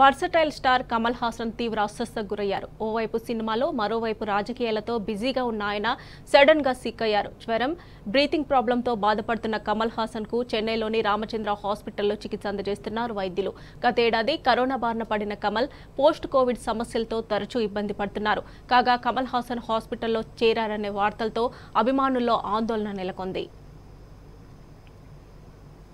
versatile star Kamal Haasan తీవ్ర అస్వస్థకు గురయ్యారు ఓవైపు సినిమాలో మరోవైపు రాజకీయాలతో బిజీగా ఉన్న ఆయన సడన్ గా సిక్ అయ్యారు జ్వరం బ్రీతింగ్ ప్రాబ్లంతో బాధపడుతున్న కమల్ హాసన్ కు చెన్నైలోని రామచంద్ర హాస్పిటల్లో చికిత్స అందజేస్తున్నారు వైద్యులు గతేడాది కరోనా బారిన పడిన కమల్ పోస్ట్ కోవిడ్ సమస్యలతో తరచూ ఇబ్బంది పడుతున్నారు కాగా కమల్ హాసన్ హాస్పిటల్లో చేరారనే వార్తలతో అభిమానుల్లో ఆందోళన నెలకొంది